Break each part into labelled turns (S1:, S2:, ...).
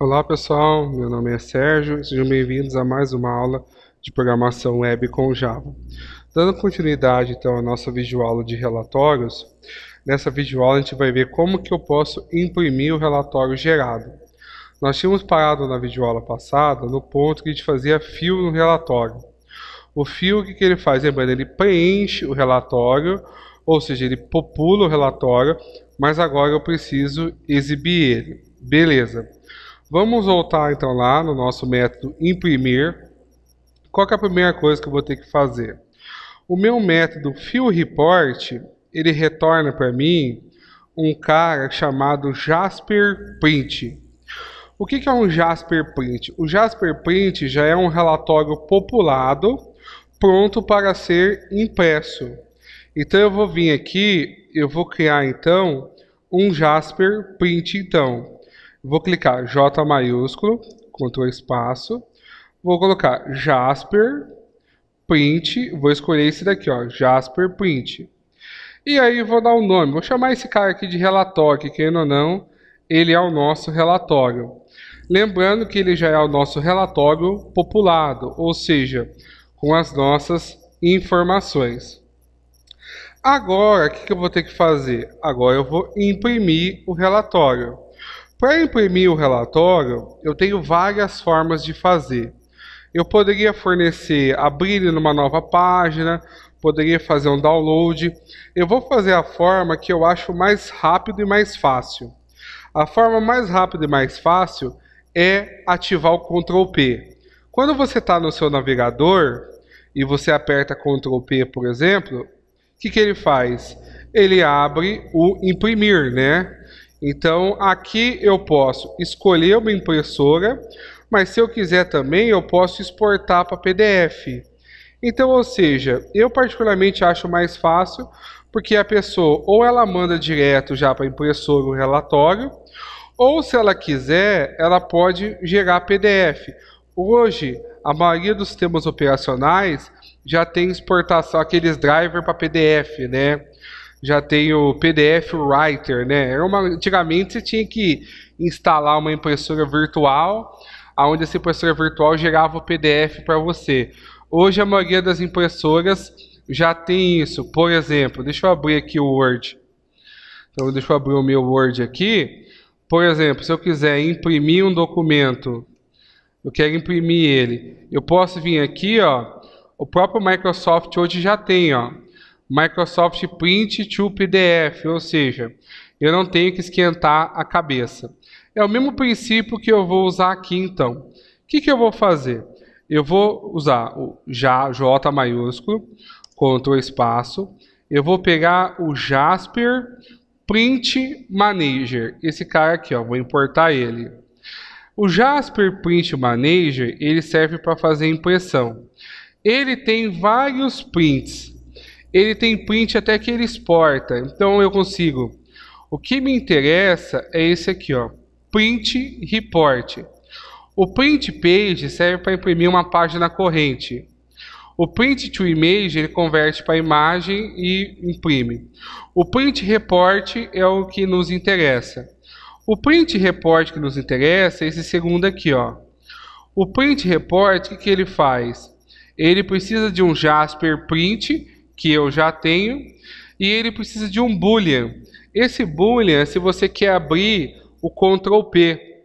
S1: Olá pessoal, meu nome é Sérgio e sejam bem-vindos a mais uma aula de programação web com Java. Dando continuidade então à nossa videoaula de relatórios, nessa videoaula a gente vai ver como que eu posso imprimir o relatório gerado. Nós tínhamos parado na videoaula passada no ponto que a gente fazia fio no relatório. O fio, o que, que ele faz? Lembrando, ele preenche o relatório, ou seja, ele popula o relatório, mas agora eu preciso exibir ele. Beleza. Vamos voltar então lá no nosso método imprimir. Qual é a primeira coisa que eu vou ter que fazer? O meu método fillReport, ele retorna para mim um cara chamado Jasper Print. O que, que é um Jasper Print? O Jasper Print já é um relatório populado, pronto para ser impresso. Então eu vou vir aqui, eu vou criar então um Jasper Print então. Vou clicar J maiúsculo, Ctrl espaço. Vou colocar Jasper Print. Vou escolher esse daqui, ó, Jasper Print. E aí vou dar um nome. Vou chamar esse cara aqui de relatório, que querendo ou não, ele é o nosso relatório. Lembrando que ele já é o nosso relatório populado, ou seja, com as nossas informações. Agora, o que, que eu vou ter que fazer? Agora eu vou imprimir o relatório. Para imprimir o relatório, eu tenho várias formas de fazer. Eu poderia fornecer, abrir numa nova página, poderia fazer um download. Eu vou fazer a forma que eu acho mais rápido e mais fácil. A forma mais rápida e mais fácil é ativar o Ctrl P. Quando você está no seu navegador e você aperta Ctrl P, por exemplo, o que, que ele faz? Ele abre o imprimir, né? Então aqui eu posso escolher uma impressora, mas se eu quiser também eu posso exportar para PDF. Então, ou seja, eu particularmente acho mais fácil, porque a pessoa ou ela manda direto já para a impressora o relatório, ou se ela quiser, ela pode gerar PDF. Hoje, a maioria dos sistemas operacionais já tem exportação, aqueles drivers para PDF, né? já tem o PDF Writer, né? Era é uma, antigamente você tinha que instalar uma impressora virtual, aonde essa impressora virtual gerava o PDF para você. Hoje a maioria das impressoras já tem isso. Por exemplo, deixa eu abrir aqui o Word. Então deixa eu abrir o meu Word aqui. Por exemplo, se eu quiser imprimir um documento, eu quero imprimir ele, eu posso vir aqui, ó. O próprio Microsoft hoje já tem, ó Microsoft Print to PDF, ou seja, eu não tenho que esquentar a cabeça. É o mesmo princípio que eu vou usar aqui então. O que, que eu vou fazer? Eu vou usar o J, J maiúsculo, Ctrl espaço, eu vou pegar o Jasper Print Manager, esse cara aqui, ó, vou importar ele. O Jasper Print Manager, ele serve para fazer impressão. Ele tem vários prints, ele tem print até que ele exporta. Então eu consigo. O que me interessa é esse aqui, ó, print report. O print page serve para imprimir uma página corrente. O print to image ele converte para imagem e imprime. O print report é o que nos interessa. O print report que nos interessa é esse segundo aqui, ó. O print report, o que, que ele faz? Ele precisa de um Jasper print que eu já tenho, e ele precisa de um boolean. Esse boolean, se você quer abrir o Ctrl P,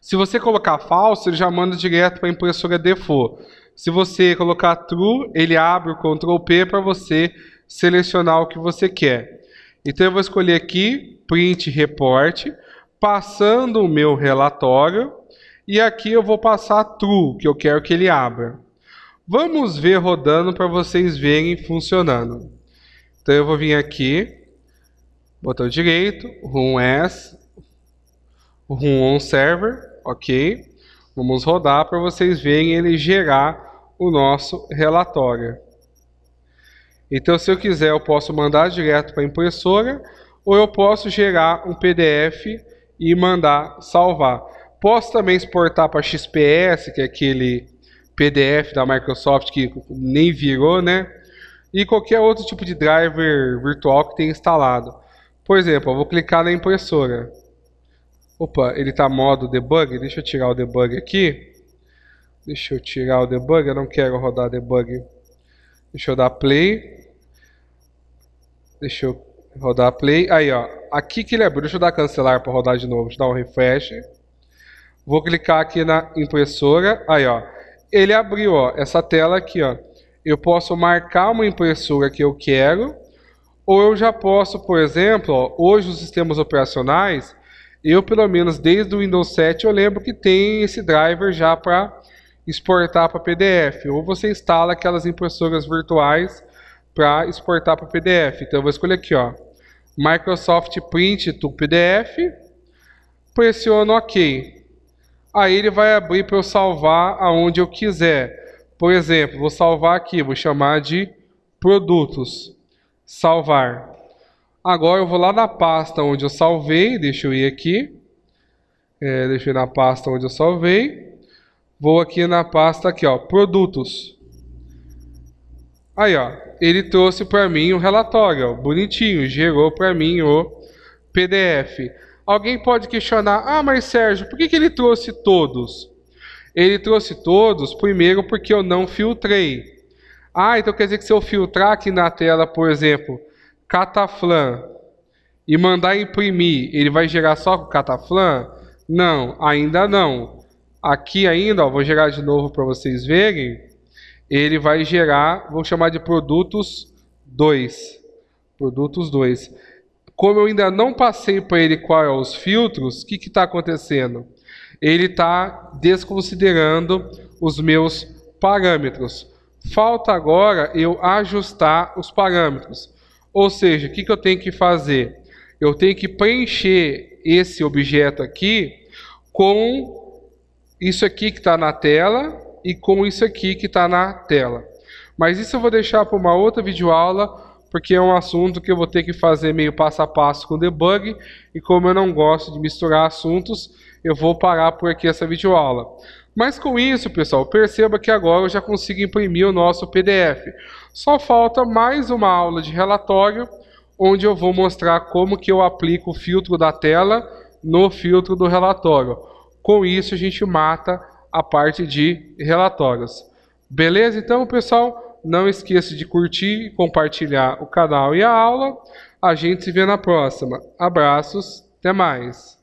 S1: se você colocar falso, ele já manda direto para a impressora default. Se você colocar true, ele abre o Ctrl P para você selecionar o que você quer. Então eu vou escolher aqui, print report, passando o meu relatório, e aqui eu vou passar true, que eu quero que ele abra. Vamos ver rodando para vocês verem funcionando. Então eu vou vir aqui, botão direito, Run as, Run on server, ok. Vamos rodar para vocês verem ele gerar o nosso relatório. Então se eu quiser eu posso mandar direto para a impressora ou eu posso gerar um PDF e mandar salvar. Posso também exportar para XPS, que é aquele PDF da Microsoft que nem virou, né? E qualquer outro tipo de driver virtual que tenha instalado. Por exemplo, eu vou clicar na impressora. Opa, ele está modo debug. Deixa eu tirar o debug aqui. Deixa eu tirar o debug. Eu não quero rodar debug. Deixa eu dar play. Deixa eu rodar play. Aí, ó. Aqui que ele abriu. Deixa eu dar cancelar para rodar de novo. Deixa eu dar um refresh. Vou clicar aqui na impressora. Aí, ó ele abriu ó, essa tela aqui. Ó. Eu posso marcar uma impressora que eu quero, ou eu já posso, por exemplo, ó, hoje os sistemas operacionais, eu pelo menos desde o Windows 7 eu lembro que tem esse driver já para exportar para PDF, ou você instala aquelas impressoras virtuais para exportar para PDF. Então eu vou escolher aqui, ó, Microsoft Print to PDF, pressiono OK. Aí ele vai abrir para eu salvar aonde eu quiser. Por exemplo, vou salvar aqui, vou chamar de produtos. Salvar. Agora eu vou lá na pasta onde eu salvei, deixa eu ir aqui. É, deixa eu ir na pasta onde eu salvei. Vou aqui na pasta aqui, ó, produtos. Aí, ó, ele trouxe para mim o um relatório, ó, bonitinho, gerou para mim o PDF. Alguém pode questionar: ah, mas Sérgio, por que, que ele trouxe todos? Ele trouxe todos, primeiro, porque eu não filtrei. Ah, então quer dizer que se eu filtrar aqui na tela, por exemplo, Cataflan e mandar imprimir, ele vai gerar só com Cataflan? Não, ainda não. Aqui ainda, ó, vou gerar de novo para vocês verem. Ele vai gerar, vou chamar de produtos 2. Produtos 2. Como eu ainda não passei para ele quais são os filtros, o que está acontecendo? Ele está desconsiderando os meus parâmetros. Falta agora eu ajustar os parâmetros. Ou seja, o que, que eu tenho que fazer? Eu tenho que preencher esse objeto aqui com isso aqui que está na tela e com isso aqui que está na tela. Mas isso eu vou deixar para uma outra videoaula porque é um assunto que eu vou ter que fazer meio passo a passo com debug, e como eu não gosto de misturar assuntos, eu vou parar por aqui essa videoaula. Mas com isso, pessoal, perceba que agora eu já consigo imprimir o nosso PDF. Só falta mais uma aula de relatório, onde eu vou mostrar como que eu aplico o filtro da tela no filtro do relatório. Com isso, a gente mata a parte de relatórios. Beleza? Então, pessoal, não esqueça de curtir e compartilhar o canal e a aula. A gente se vê na próxima. Abraços, até mais.